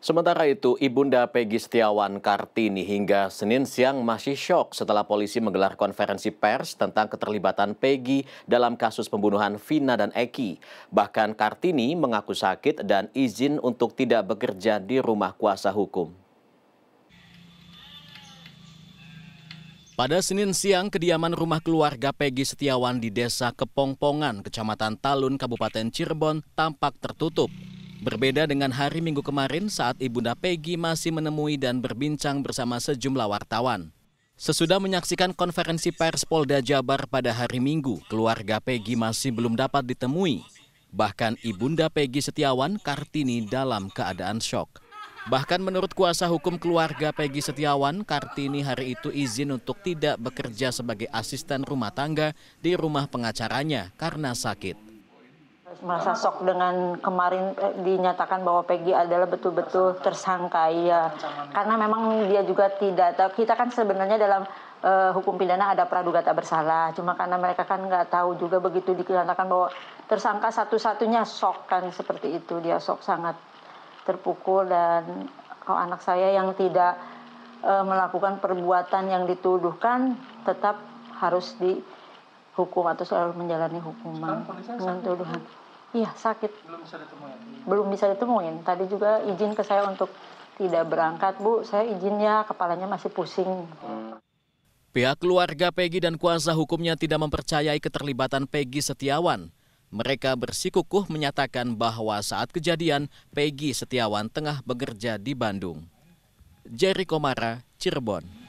Sementara itu, Ibunda Peggy Setiawan Kartini hingga Senin siang masih syok setelah polisi menggelar konferensi pers tentang keterlibatan Peggy dalam kasus pembunuhan Vina dan Eki. Bahkan Kartini mengaku sakit dan izin untuk tidak bekerja di rumah kuasa hukum. Pada Senin siang, kediaman rumah keluarga Peggy Setiawan di Desa Kepongpongan, Kecamatan Talun, Kabupaten Cirebon, tampak tertutup. Berbeda dengan hari Minggu kemarin saat Ibunda Peggy masih menemui dan berbincang bersama sejumlah wartawan. Sesudah menyaksikan konferensi pers Polda Jabar pada hari Minggu, keluarga Peggy masih belum dapat ditemui. Bahkan Ibunda Peggy Setiawan Kartini dalam keadaan shock. Bahkan menurut kuasa hukum keluarga Peggy Setiawan, Kartini hari itu izin untuk tidak bekerja sebagai asisten rumah tangga di rumah pengacaranya karena sakit merasa sok dengan kemarin eh, dinyatakan bahwa Peggy adalah betul-betul tersangka ya karena memang dia juga tidak tahu kita kan sebenarnya dalam uh, hukum pidana ada praduga tak bersalah. Cuma karena mereka kan nggak tahu juga begitu dinyatakan bahwa tersangka satu-satunya sok kan seperti itu. Dia sok sangat terpukul dan kalau anak saya yang tidak uh, melakukan perbuatan yang dituduhkan tetap harus dihukum atau selalu menjalani hukuman dengan tuduhan. Iya sakit. Belum bisa ditemuin. Belum bisa ditemuin. Tadi juga izin ke saya untuk tidak berangkat Bu. Saya izin ya kepalanya masih pusing. Pihak keluarga Peggy dan kuasa hukumnya tidak mempercayai keterlibatan Peggy Setiawan. Mereka bersikukuh menyatakan bahwa saat kejadian Peggy Setiawan tengah bekerja di Bandung. Jerry Komara, Cirebon.